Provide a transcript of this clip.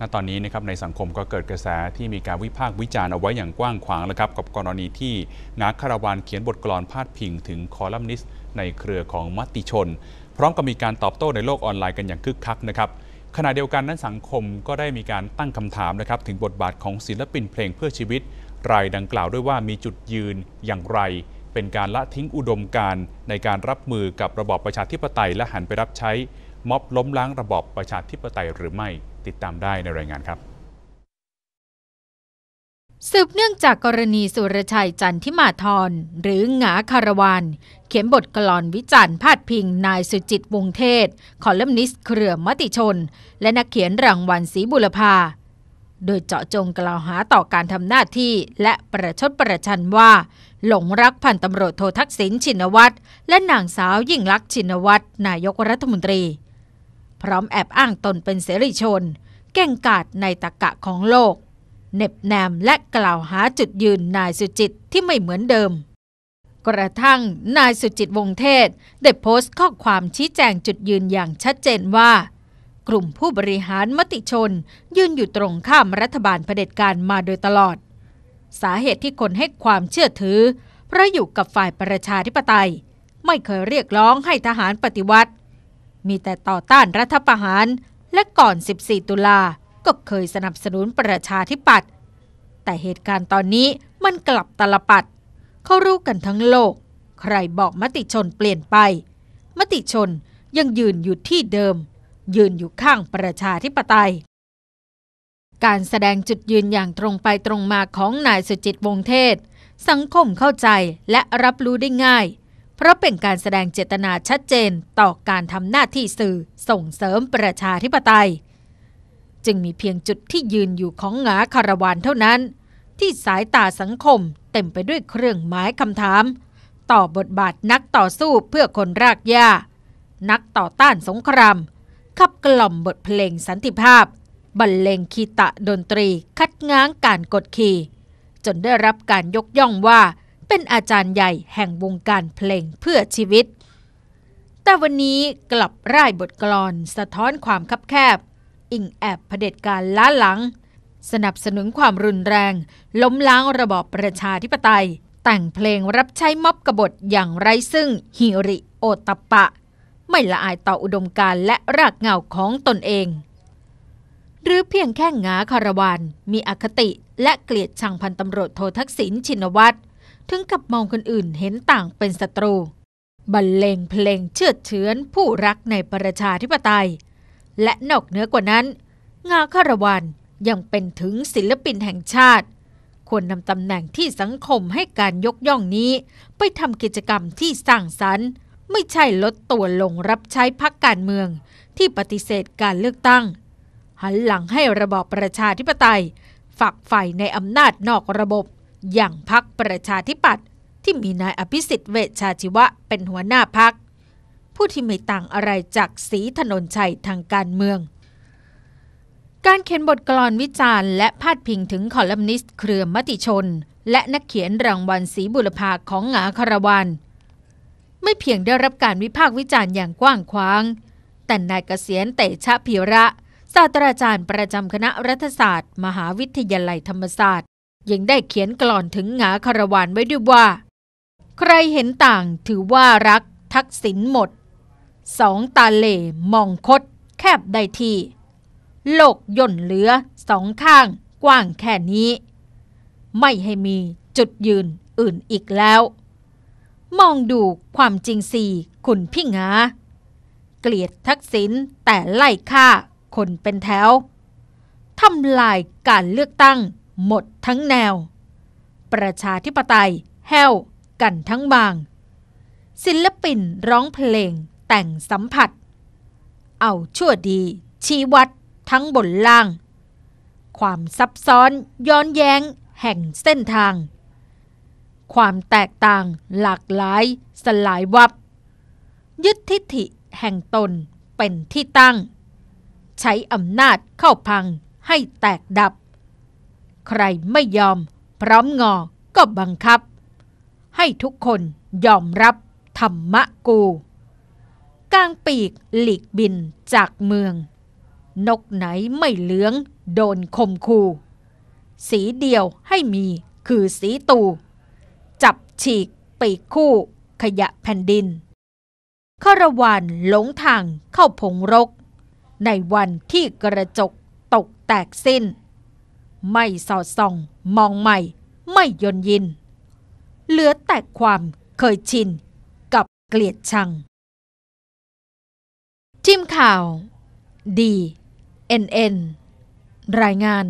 ณตอนนี้นะครับในสังคมก็เกิดกระแสที่มีการวิพากษ์วิจารณ์เอาไว้อย่างกว้างขวางแล้วครับกับกรณีที่งักคาราวานเขียนบทกลอนพาดพิงถึงคอลัมนิสต์ในเครือของมติชนพร้อมกับมีการตอบโต้ในโลกออนไลน์กันอย่างคึกคักนะครับขณะเดียวกันนั้นสังคมก็ได้มีการตั้งคำถามนะครับถึงบทบาทของศิลปินเพลงเพื่อชีวิต รายดังกล่าวด้วยว่ามีจุดยืนอย่างไร เป็นการละทิ้งอุดมการในการรับมือกับระบอบประชาธิปไตยและหันไปรับใช้ม็อบล้มล้างระบอบประชาธิปไตยหรือไม่ติดตามได้ในรายงานครับ สืบเนื่องจากกรณีสุรชัยจันทิมาทร หรือหงาคารวานเขียนบทกลอนวิจารณ์พาดพิง นายสุจิตวงเทศ คอลัมนิสเครือมติชน และนักเขียนรางวัลศรีบุรพาโดยเจาะจงกล่าวหาต่อการทำหน้าที่ และประชดประชันว่า หลงรักพันตำรวจโททักษิณชินวัตรและนางสาวยิ่งลักษณ์ชินวัตรนายกรัฐมนตรีพร้อมแอบอ้างตนเป็นเสรีชน เก่งกาดในตะกะของโลก เน็บแนมและกล่าวหาจุดยืนนายสุจิตที่ไม่เหมือนเดิม กระทั่งนายสุจิตวงเทศได้โพสต์ข้อความชี้แจงจุดยืนอย่างชัดเจนว่า กลุ่มผู้บริหารมติชน ยืนอยู่ตรงข้ามรัฐบาลเผด็จการมาโดยตลอด สาเหตุที่คนให้ความเชื่อถือเพราะอยู่กับฝ่ายประชาธิปไตย ไม่เคยเรียกร้องให้ทหารปฏิวัติมีแต่ต่อต้านรัฐประหารและก่อน 14 ตุลาก็เคยสนับสนุนประชาธิปัตย์แต่เหตุการณ์ตอนนี้มันกลับตลปัดเขารู้กันทั้งโลก ใครบอกมติชนเปลี่ยนไป มติชนยังยืนอยู่ที่เดิม ยืนอยู่ข้างประชาธิปไตย การแสดงจุดยืนอย่างตรงไปตรงมาของนายสุจิตวงเทศ สังคมเข้าใจและรับรู้ได้ง่ายเพราะเป็นการแสดงเจตนาชัดเจนต่อการทำหน้าที่สื่อส่งเสริมประชาธิปไตย จึงมีเพียงจุดที่ยืนอยู่ของหงาคารวานเท่านั้น ที่สายตาสังคมเต็มไปด้วยเครื่องหมายคำถาม ต่อบทบาทนักต่อสู้เพื่อคนรากหญ้า นักต่อต้านสงครามขับกล่อมบทเพลงสันติภาพบรรเลงคีตะดนตรีคัดง้างการกดขี่ จนได้รับการยกย่องว่าเป็นอาจารย์ใหญ่แห่งวงการเพลงเพื่อชีวิต แต่วันนี้กลับร่ายบทกลอนสะท้อนความคับแคบ อิงแอบเผด็จการล้าหลัง สนับสนุนความรุนแรง ล้มล้างระบอบประชาธิปไตย แต่งเพลงรับใช้ม็อบกบฏอย่างไร้ซึ่งฮิริโอตปะ ไม่ละอายต่ออุดมการและรากเหง้าของตนเอง หรือเพียงแค่งาคารวานมีอคติและเกลียดชังพันตำรวจโททักษิณชินวัตรถึงกับมองคนอื่นเห็นต่างเป็นศัตรู บรรเลงเพลงเชื่อเชื้อนผู้รักในประชาธิปไตย และนอกเหนือกว่านั้น งาคารวันยังเป็นถึงศิลปินแห่งชาติ ควรนำตำแหน่งที่สังคมให้การยกย่องนี้ ไปทำกิจกรรมที่สร้างสรรค์ ไม่ใช่ลดตัวลงรับใช้พักการเมืองที่ปฏิเสธการเลือกตั้ง หันหลังให้ระบอบประชาธิปไตยฝักใฝ่ในอำนาจนอกระบบอย่างพักประชาธิปัตย์ที่มีนายอภิสิทธิ์เวชชาชีวะเป็นหัวหน้าพักผู้ที่ไม่ต่างอะไรจากสีถนนชัยทางการเมือง การเขียนบทกลอนวิจารณ์และพาดพิงถึงคอลัมนิสต์เครือมติชน และนักเขียนรางวัลสีบุรพาของหงาคารวานไม่เพียงได้รับการวิพากษ์วิจารณ์อย่างกว้างขวาง แต่นายเกษียณเตชะพิระ ศาสตราจารย์ประจำคณะรัฐศาสตร์ มหาวิทยาลัยธรรมศาสตร์ยังได้เขียนกลอนถึงหงาคารวานไว้ด้วยว่า ใครเห็นต่างถือว่ารักทักษิณหมด สองตาเล่มองคดแคบได้ทีโลกย่นเหลือสองข้างกว้างแค่นี้ ไม่ให้มีจุดยืนอื่นอีกแล้ว มองดูความจริงสี่ขุนพิงหาเกลียดทักษิณแต่ไล่ฆ่าคนเป็นแถวทำลายการเลือกตั้งหมดทั้งแนว ประชาธิปไตยแห้วกันทั้งบาง ศิลปินร้องเพลงแต่งสัมผัส เอาชั่วดีชี้วัดทั้งบนล่าง ความซับซ้อนย้อนแย้ง แห่งเส้นทาง ความแตกต่างหลากหลายสลายวับยึดทิฐิแห่งตนเป็นที่ตั้ง ใช้อำนาจเข้าพังให้แตกดับใครไม่ยอมพร้อมงอ ก็บังคับ ให้ทุกคนยอมรับธรรมะกู กลางปีกหลีกบินจากเมือง นกไหนไม่เหลืองโดนคมคู สีเดียวให้มีคือสีตู จับฉีกปีกคู่ขยะแผ่นดินขรวานหลงทางเข้าพงรก ในวันที่กระจกตกแตกสิ้นไม่สอดส่องมองใหม่ ไม่ยนยิน เหลือแต่ความเคยชินกับเกลียดชังทีมข่าวดี NN รายงาน